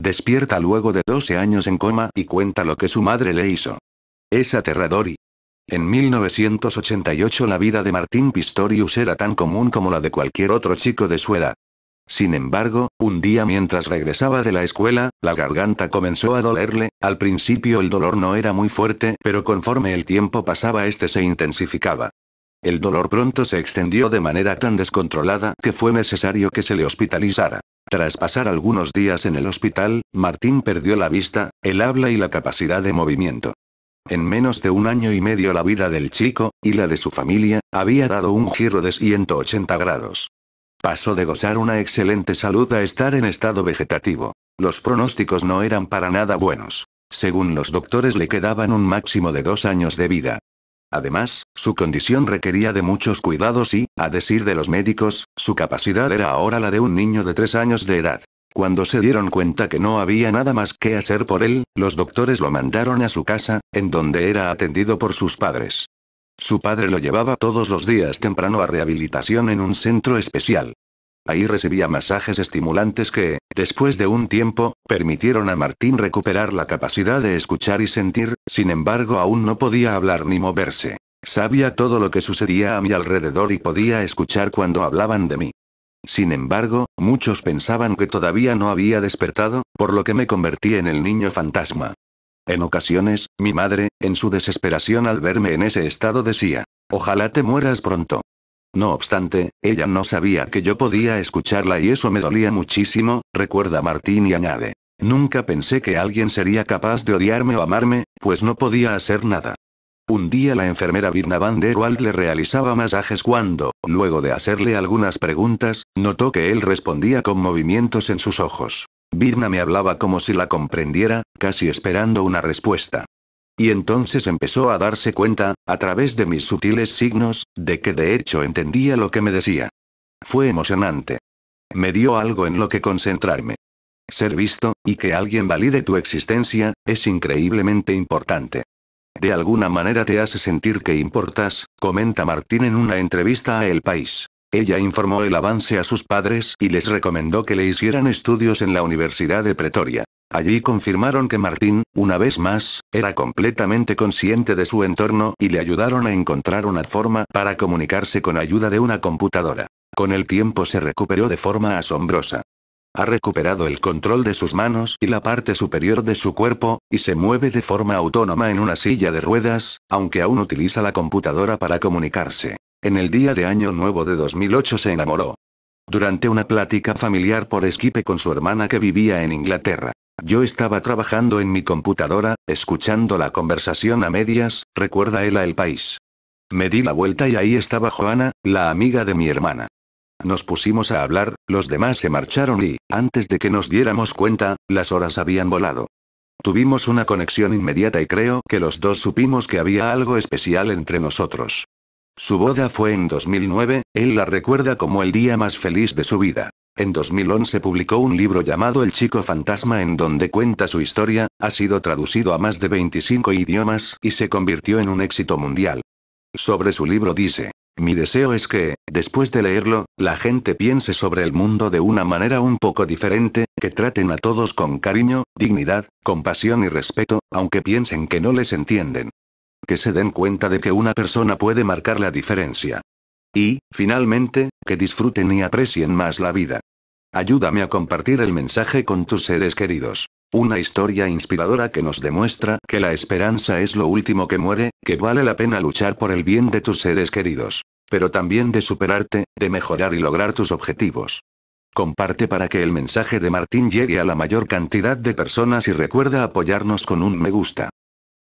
Despierta luego de 12 años en coma y cuenta lo que su madre le hizo. Es aterrador y... En 1988 la vida de Martín Pistorius era tan común como la de cualquier otro chico de su edad. Sin embargo, un día mientras regresaba de la escuela, la garganta comenzó a dolerle, al principio el dolor no era muy fuerte, pero conforme el tiempo pasaba este se intensificaba. El dolor pronto se extendió de manera tan descontrolada que fue necesario que se le hospitalizara. Tras pasar algunos días en el hospital, Martín perdió la vista, el habla y la capacidad de movimiento. En menos de un año y medio la vida del chico, y la de su familia, había dado un giro de 180 grados. Pasó de gozar una excelente salud a estar en estado vegetativo. Los pronósticos no eran para nada buenos. Según los doctores le quedaban un máximo de dos años de vida. Además, su condición requería de muchos cuidados y, a decir de los médicos, su capacidad era ahora la de un niño de tres años de edad. Cuando se dieron cuenta que no había nada más que hacer por él, los doctores lo mandaron a su casa, en donde era atendido por sus padres. Su padre lo llevaba todos los días temprano a rehabilitación en un centro especial. Ahí recibía masajes estimulantes que, Después de un tiempo, permitieron a Martín recuperar la capacidad de escuchar y sentir, sin embargo aún no podía hablar ni moverse. Sabía todo lo que sucedía a mi alrededor y podía escuchar cuando hablaban de mí. Sin embargo, muchos pensaban que todavía no había despertado, por lo que me convertí en el niño fantasma. En ocasiones, mi madre, en su desesperación al verme en ese estado, decía, Ojalá te mueras pronto. No obstante, ella no sabía que yo podía escucharla y eso me dolía muchísimo, recuerda Martín y añade. Nunca pensé que alguien sería capaz de odiarme o amarme, pues no podía hacer nada. Un día la enfermera Birna van der le realizaba masajes cuando, luego de hacerle algunas preguntas, notó que él respondía con movimientos en sus ojos. Birna me hablaba como si la comprendiera, casi esperando una respuesta. Y entonces empezó a darse cuenta, a través de mis sutiles signos, de que de hecho entendía lo que me decía. Fue emocionante. Me dio algo en lo que concentrarme. Ser visto, y que alguien valide tu existencia, es increíblemente importante. De alguna manera te hace sentir que importas, comenta Martín en una entrevista a El País. Ella informó el avance a sus padres y les recomendó que le hicieran estudios en la Universidad de Pretoria. Allí confirmaron que Martín, una vez más, era completamente consciente de su entorno y le ayudaron a encontrar una forma para comunicarse con ayuda de una computadora. Con el tiempo se recuperó de forma asombrosa. Ha recuperado el control de sus manos y la parte superior de su cuerpo, y se mueve de forma autónoma en una silla de ruedas, aunque aún utiliza la computadora para comunicarse. En el día de Año Nuevo de 2008 se enamoró. Durante una plática familiar por esquipe con su hermana que vivía en Inglaterra. Yo estaba trabajando en mi computadora, escuchando la conversación a medias, recuerda él a el país. Me di la vuelta y ahí estaba Joana, la amiga de mi hermana. Nos pusimos a hablar, los demás se marcharon y, antes de que nos diéramos cuenta, las horas habían volado. Tuvimos una conexión inmediata y creo que los dos supimos que había algo especial entre nosotros. Su boda fue en 2009, él la recuerda como el día más feliz de su vida. En 2011 publicó un libro llamado El chico fantasma en donde cuenta su historia, ha sido traducido a más de 25 idiomas y se convirtió en un éxito mundial. Sobre su libro dice, mi deseo es que, después de leerlo, la gente piense sobre el mundo de una manera un poco diferente, que traten a todos con cariño, dignidad, compasión y respeto, aunque piensen que no les entienden. Que se den cuenta de que una persona puede marcar la diferencia. Y, finalmente, que disfruten y aprecien más la vida. Ayúdame a compartir el mensaje con tus seres queridos. Una historia inspiradora que nos demuestra que la esperanza es lo último que muere, que vale la pena luchar por el bien de tus seres queridos. Pero también de superarte, de mejorar y lograr tus objetivos. Comparte para que el mensaje de Martín llegue a la mayor cantidad de personas y recuerda apoyarnos con un me gusta.